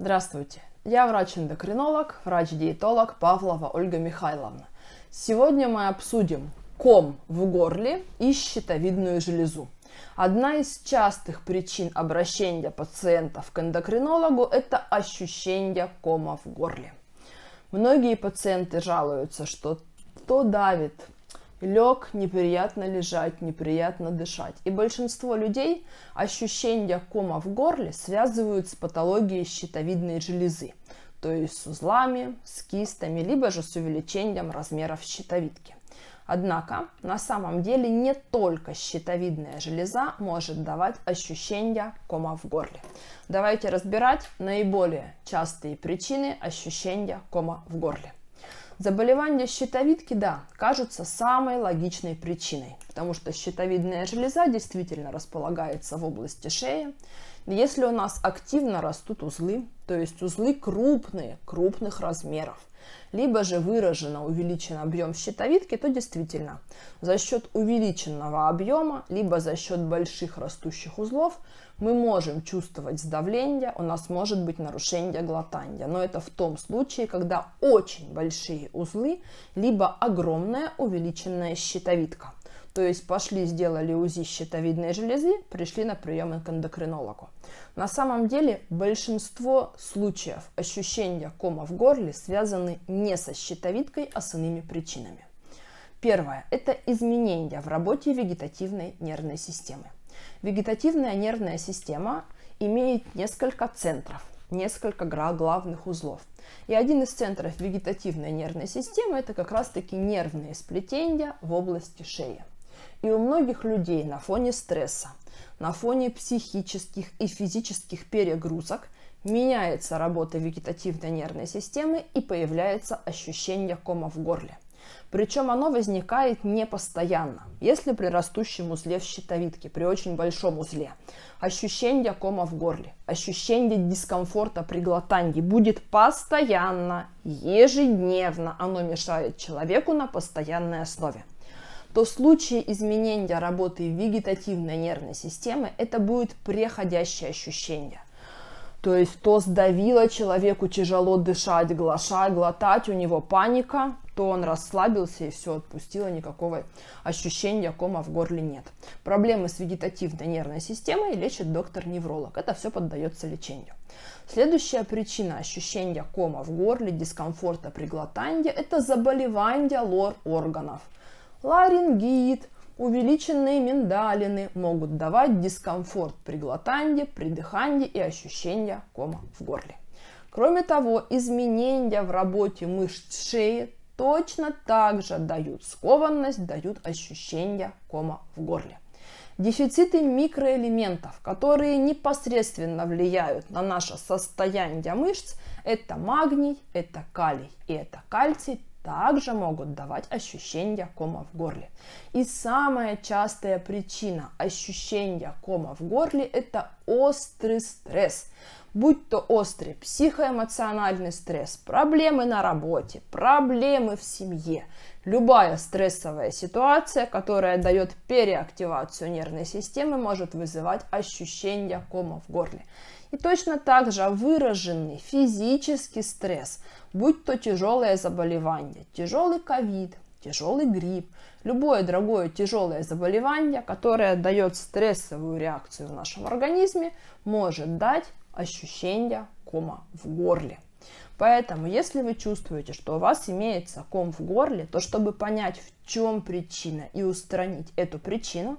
Здравствуйте, я врач-эндокринолог, врач-диетолог Павлова Ольга Михайловна. Сегодня мы обсудим ком в горле и щитовидную железу. Одна из частых причин обращения пациентов к эндокринологу – это ощущение кома в горле. Многие пациенты жалуются, что то давит лег, неприятно лежать, неприятно дышать. И большинство людей ощущение кома в горле связывают с патологией щитовидной железы, то есть с узлами, с кистами, либо же с увеличением размеров щитовидки. Однако на самом деле не только щитовидная железа может давать ощущение кома в горле. Давайте разбирать наиболее частые причины ощущения кома в горле. Заболевания щитовидки, да, кажутся самой логичной причиной, потому что щитовидная железа действительно располагается в области шеи, если у нас активно растут узлы, то есть узлы крупные, крупных размеров, либо же выраженно увеличен объем щитовидки, то действительно за счет увеличенного объема, либо за счет больших растущих узлов мы можем чувствовать сдавление, у нас может быть нарушение глотания. Но это в том случае, когда очень большие узлы, либо огромная увеличенная щитовидка. То есть пошли, сделали УЗИ щитовидной железы, пришли на прием к эндокринологу. На самом деле большинство случаев ощущения кома в горле связаны не со щитовидкой, а с иными причинами. Первое – это изменения в работе вегетативной нервной системы. Вегетативная нервная система имеет несколько центров, несколько главных узлов. И один из центров вегетативной нервной системы – это как раз-таки нервные сплетения в области шеи. И у многих людей на фоне стресса, на фоне психических и физических перегрузок меняется работа вегетативной нервной системы и появляется ощущение кома в горле. Причем оно возникает не постоянно. Если при растущем узле в щитовидке, при очень большом узле, ощущение кома в горле, ощущение дискомфорта при глотании будет постоянно, ежедневно, оно мешает человеку на постоянной основе то в случае изменения работы вегетативной нервной системы это будет преходящее ощущение. То есть то сдавило человеку тяжело дышать, глоша, глотать, у него паника, то он расслабился и все отпустило, никакого ощущения кома в горле нет. Проблемы с вегетативной нервной системой лечит доктор-невролог. Это все поддается лечению. Следующая причина ощущения кома в горле, дискомфорта при глотании – это заболевание лор органов – ларингит, увеличенные миндалины могут давать дискомфорт при глотании, при дыхании и ощущение кома в горле. Кроме того, изменения в работе мышц шеи точно так же дают скованность, дают ощущение кома в горле. Дефициты микроэлементов, которые непосредственно влияют на наше состояние мышц, это магний, это калий и это кальций, также могут давать ощущение кома в горле. И самая частая причина ощущения кома в горле – это острый стресс. Будь то острый психоэмоциональный стресс, проблемы на работе, проблемы в семье, любая стрессовая ситуация, которая дает переактивацию нервной системы, может вызывать ощущение кома в горле. И точно так же выраженный физический стресс, будь то тяжелое заболевание, тяжелый ковид, тяжелый грипп, любое другое тяжелое заболевание, которое дает стрессовую реакцию в нашем организме, может дать ощущение кома в горле. Поэтому, если вы чувствуете, что у вас имеется ком в горле, то чтобы понять, в чем причина и устранить эту причину,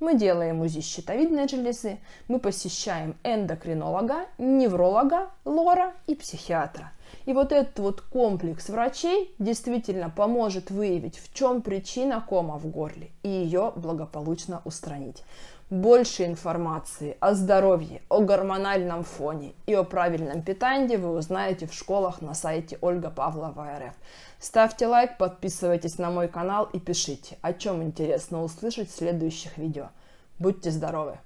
мы делаем УЗИ щитовидной железы, мы посещаем эндокринолога, невролога, лора и психиатра – и вот этот вот комплекс врачей действительно поможет выявить, в чем причина кома в горле и ее благополучно устранить. Больше информации о здоровье, о гормональном фоне и о правильном питании вы узнаете в школах на сайте Ольга Павлова РФ. Ставьте лайк, подписывайтесь на мой канал и пишите, о чем интересно услышать в следующих видео. Будьте здоровы!